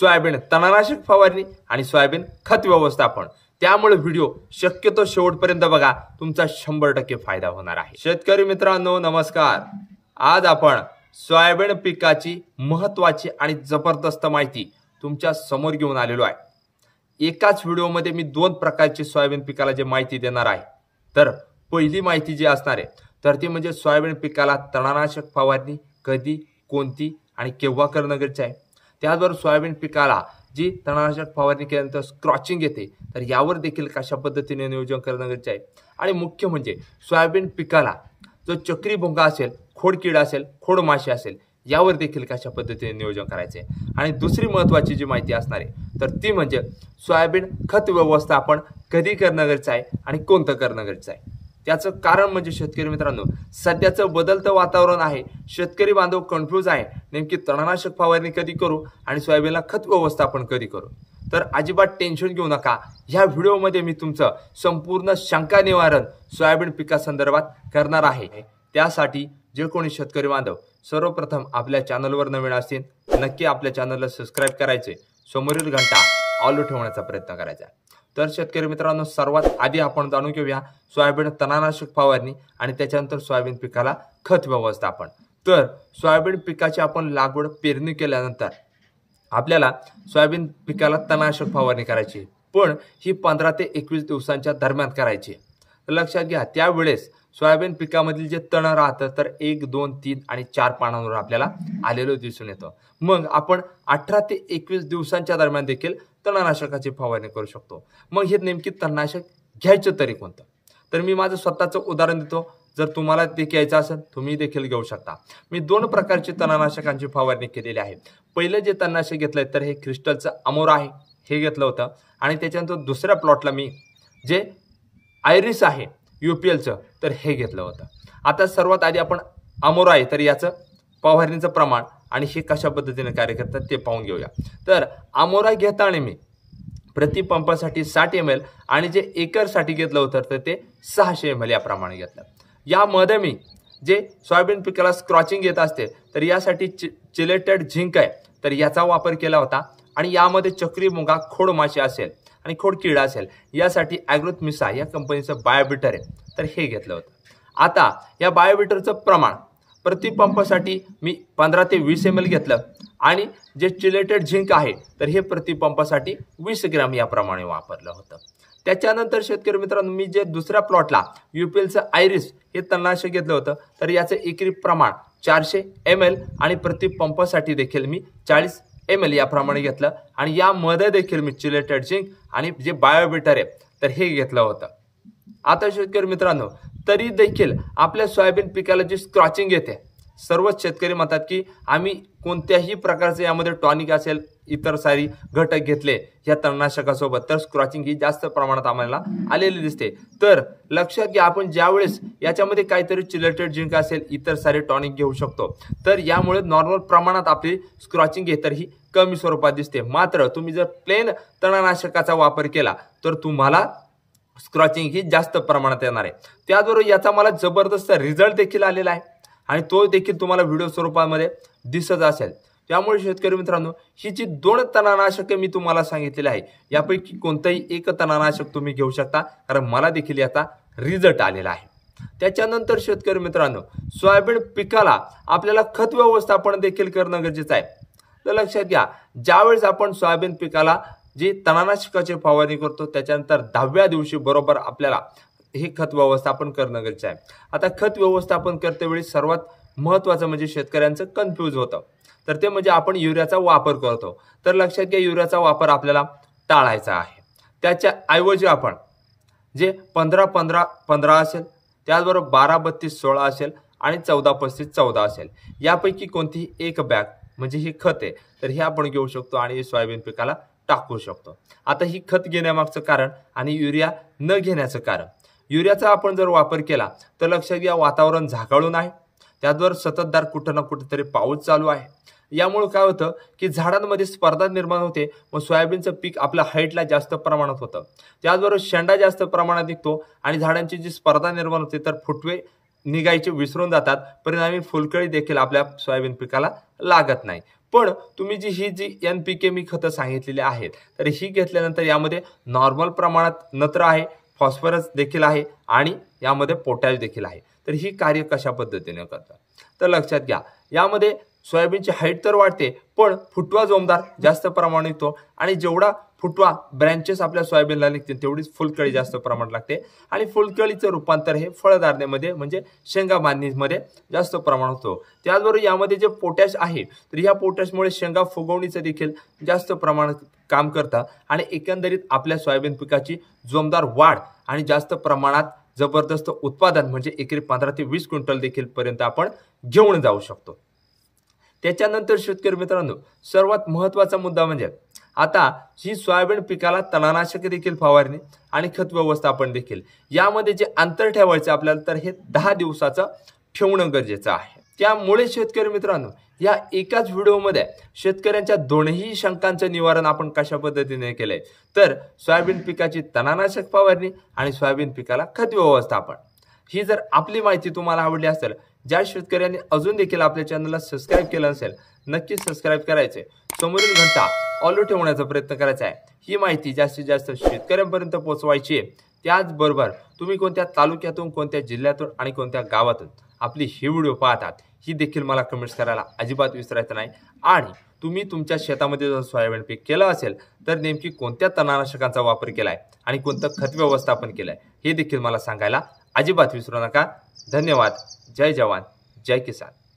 soybean तणनाशक फवारणी आणि सोयाबीन खत व्यवस्थापन त्यामुळे व्हिडिओ शक्यतो शेवटपर्यंत बघा तुमचा शंभर टक्के फायदा होणार आहे शेतकरी मित्रांनो नमस्कार आज आपण सोयाबीन पिकाची महत्वाची आणि जबरदस्त माहिती तुमच्या समोर घेऊन आलेलो आहे एकाच व्हिडिओमध्ये मी दोन प्रकारची सोयाबीन पिकाला जे माहिती देणार आहे तर पहिली माहिती जी असणार आहे तर ती म्हणजे सोयाबीन पिकाला तणनाशक फवारणी कधी कोणती आणि केव्हा करणं गरजेचं आहे त्याचबरोबर सोयाबीन पिकाला जी तणनाशक फवारणी केल्यानंतर स्क्रॉचिंग येते तर यावर देखील कशा पद्धतीने नियोजन करणं गरजेचं आहे आणि मुख्य म्हणजे सोयाबीन पिकाला जो चक्री भोंगा असेल खोडकीड असेल खोडमाशी असेल यावर देखील कशा पद्धतीने नियोजन करायचं आहे आणि दुसरी महत्त्वाची जी माहिती असणार आहे तर ती म्हणजे सोयाबीन खत व्यवस्थापन कधी करणं गरजेचं आहे आणि कोणतं करणं गरजेचं आहे त्याचं कारण म्हणजे शेतकरी मित्रांनो सध्याचं बदलतं वातावरण आहे शेतकरी बांधव कन्फ्यूज आहे नेमकी तणनाशक फवारणी कधी करू आणि सोयाबीनला खत व्यवस्थापन कधी करू तर अजिबात टेन्शन घेऊ नका ह्या व्हिडिओमध्ये मी तुमचं संपूर्ण शंका निवारण सोयाबीन पिकासंदर्भात करणार आहे त्यासाठी जे कोणी शेतकरी बांधव सर्वप्रथम आपल्या चॅनलवर नवीन असतील नक्की आपल्या चॅनलला सबस्क्राईब करायचे समोरील घंटा ऑलो ठेवण्याचा प्रयत्न करायचा तर शेतकरी मित्रांनो सर्वात आधी आपण जाणून घेऊया सोयाबीन तणानाशक फवारणी आणि त्याच्यानंतर सोयाबीन पिकाला खत व्यवस्थापन तर सोयाबीन पिकाची आपण लागवड पेरणी केल्यानंतर आपल्याला सोयाबीन पिकाला तणानाशक फवारणी करायची पण ही पंधरा ते एकवीस दिवसांच्या दरम्यान करायची लक्षात घ्या त्यावेळेस सोयाबीन पिकामधील जे तण राहतं तर एक दोन तीन आणि चार पानांवर आपल्याला आलेलं दिसून येतं मग आपण अठरा ते एकवीस दिवसांच्या दरम्यान देखील तणनाशकाची फवारणी करू शकतो मग हे नेमकी तणनाशक घ्यायचं तरी कोणतं तर मी माझं स्वतःचं उदाहरण देतो जर तुम्हाला ते घ्यायचं असेल तुम्ही देखील घेऊ शकता मी दोन प्रकारची तणनाशकांची फवारणी केलेली आहे पहिलं जे तणनाशक घेतलंय तर हे क्रिस्टलचं अमोर आहे हे घेतलं होतं आणि त्याच्यानंतर दुसऱ्या प्लॉटला मी जे आयरिस आहे यू पी एलचं तर हे घेतलं होतं आता सर्वात आधी आपण अमोरा आहे तर याचं पवारींचं प्रमाण आणि हे कशा पद्धतीने कार्य करतात ते पाहून घेऊया तर अमोरा घेताना मी प्रतिपंपासाठी साठ एम एल आणि जे एकरसाठी घेतलं होतं तर ते सहाशे एम एल याप्रमाणे घेतलं यामध्ये मी जे सोयाबीन पिकाला स्क्रॉचिंग येत असते तर यासाठी चि चिलेटेड झिंक आहे तर याचा वापर केला होता आणि यामध्ये चक्री खोड खोडमाशी असेल आणि खोडकिडा असेल यासाठी मिसा या कंपनीचं बायोबिटर आहे तर हे घेतलं होतं आता या बायोबिटरचं प्रमाण प्रतिपंपासाठी मी पंधरा ते वीस एम एल घेतलं आणि जे चिलेटेड झिंक आहे तर हे प्रतिपंपासाठी वीस ग्रॅम याप्रमाणे वापरलं होतं त्याच्यानंतर शेतकरी मित्रांनो मी जे दुसऱ्या प्लॉटला युपीएलचं आयरिस हे तणनाशक घेतलं होतं तर याचं एकरी प्रमाण चारशे एम एल आणि प्रतिपंपासाठी देखील मी चाळीस एम एल e याप्रमाणे घेतलं आणि यामध्ये देखील चिलेटेड झिंक आणि जे बायोबिटर आहे तर हे घेतलं होतं आता शेतकरी मित्रांनो तरी देखील आपल्या सोयाबीन पिकाला जी स्क्रॉचिंग येते सर्वच शेतकरी म्हणतात की आम्ही कोणत्याही प्रकारचे यामध्ये टॉनिक असेल इतर सारी घटक घेतले या तणनाशकासोबत तर स्क्रॉचिंग ही जास्त प्रमाणात आम्हाला आलेली दिसते तर लक्षात घ्या आपण ज्यावेळेस याच्यामध्ये काहीतरी चिलेटेड जिंक असेल इतर सारे टॉनिक घेऊ शकतो तर यामुळे नॉर्मल प्रमाणात आपली स्क्रॉचिंग हे तर ही कमी स्वरूपात दिसते मात्र तुम्ही जर प्लेन तणनाशकाचा वापर केला तर तुम्हाला स्क्रॉचिंग ही जास्त प्रमाणात येणार आहे त्याचबरोबर याचा मला जबरदस्त रिझल्ट देखील आलेला आहे आणि तो देखील तुम्हाला व्हिडिओ स्वरूपामध्ये दिसत असेल त्यामुळे शेतकरी मित्रांनो ही जी दोन तणानाशके मी तुम्हाला सांगितलेली आहे यापैकी कोणताही एक तणनाशक तुम्ही घेऊ शकता कारण मला देखील याचा रिझल्ट आलेला आहे त्याच्यानंतर शेतकरी मित्रांनो सोयाबीन पिकाला आपल्याला खत व्यवस्थापन देखील करणं गरजेचं आहे तर लक्षात घ्या ज्यावेळेस आपण सोयाबीन पिकाला जी तणनाशकाची फवारणी करतो त्याच्यानंतर दहाव्या दिवशी बरोबर आपल्याला हे खत व्यवस्थापन करणं गरजेचं आहे आता खत व्यवस्थापन करते वेळी सर्वात महत्त्वाचं म्हणजे शेतकऱ्यांचं कन्फ्यूज होतं तर ते म्हणजे आपण युरियाचा वापर करतो तर लक्षात घ्या युरियाचा वापर आपल्याला टाळायचा आहे त्याच्या ऐवजी आपण जे पंधरा पंधरा पंधरा असेल त्याचबरोबर बारा बत्तीस सोळा असेल आणि चौदा पस्तीस चौदा असेल यापैकी कोणतीही एक बॅग म्हणजे ही खत आहे तर हे आपण घेऊ शकतो आणि सोयाबीन पिकाला टाकू शकतो आता ही खत घेण्यामागचं कारण आणि युरिया न घेण्याचं कारण युरियाचा आपण जर वापर केला तर लक्षात घ्या वातावरण झाकाळून आहे त्याचबरोबर सततदार कुठं ना कुठेतरी पाऊस चालू आहे यामुळे काय होतं की झाडांमध्ये स्पर्धा निर्माण होते व सोयाबीनचं पीक आपल्या हाईटला जास्त प्रमाणात होतं त्याचबरोबर शेंडा जास्त प्रमाणात निघतो आणि झाडांची जी स्पर्धा निर्माण होते तर फुटवे निघायचे विसरून जातात परिणामी फुलकळी देखील आपल्या सोयाबीन पिकाला लागत नाही पण तुम्ही जी ही जी एन पी के मी खतं सांगितलेली आहेत तर ही घेतल्यानंतर यामध्ये नॉर्मल प्रमाणात नत्र आहे फॉस्फरस देखील आहे आणि यामध्ये पोटॅश देखील आहे तर ही कार्य कशा पद्धतीने करतात तर लक्षात घ्या यामध्ये सोयाबीनची हाईट तर वाढते पण फुटवा जोमदार जास्त प्रमाणात येतो आणि जेवढा फुटवा ब्रँचेस आपल्या सोयाबीनला निघते तेवढीच फुलकळी जास्त प्रमाणात लागते आणि फुलकळीचं रूपांतर हे फळधारणेमध्ये म्हणजे शेंगा बांधणीमध्ये जास्त प्रमाण होतो त्याचबरोबर यामध्ये जे पोटॅश आहे तर ह्या पोटॅशमुळे शेंगा फुगवणीचं देखील जास्त प्रमाणात काम करता आणि एकंदरीत आपल्या सोयाबीन पिकाची जोमदार वाढ आणि जास्त प्रमाणात जबरदस्त उत्पादन म्हणजे एकरी पंधरा ते वीस क्विंटल देखील पर्यंत आपण घेऊन जाऊ शकतो त्याच्यानंतर शेतकरी मित्रांनो सर्वात महत्त्वाचा मुद्दा म्हणजे आता ही सोयाबीन पिकाला तणनाशक देखील फवारणी आणि खत व्यवस्थापन देखील यामध्ये जे अंतर ठेवायचं आपल्याला तर हे दहा दिवसाचं ठेवणं गरजेचं आहे त्यामुळे शेतकरी मित्रांनो या एकाच व्हिडिओमध्ये शेतकऱ्यांच्या दोनही शंकांचं निवारण आपण कशा पद्धतीने केलंय तर सोयाबीन पिकाची तणानाशक फवारणी आणि सोयाबीन पिकाला खत व्यवस्थापन ही जर आपली माहिती तुम्हाला आवडली असेल ज्या शेतकऱ्यांनी अजून देखील आपल्या चॅनलला सबस्क्राईब केलं नसेल नक्कीच सबस्क्राईब करायचे समोरील घंटा ऑलो ठेवण्याचा प्रयत्न करायचा आहे ही माहिती जास्तीत जास्त शेतकऱ्यांपर्यंत पोहोचवायची आहे त्याचबरोबर तुम्ही कोणत्या तालुक्यातून कोणत्या जिल्ह्यातून आणि कोणत्या गावातून आपली ही व्हिडिओ पाहतात ही देखील मला कमेंट्स करायला अजिबात विसरायचं नाही आणि तुम्ही तुमच्या शेतामध्ये जर सोयाबीन पीक केलं असेल तर नेमकी कोणत्या तणनाशकांचा वापर केला आहे आणि कोणतं खत व्यवस्थापन केलं आहे हे देखील मला सांगायला अजिबात विसरू नका धन्यवाद जय जवान जय किसान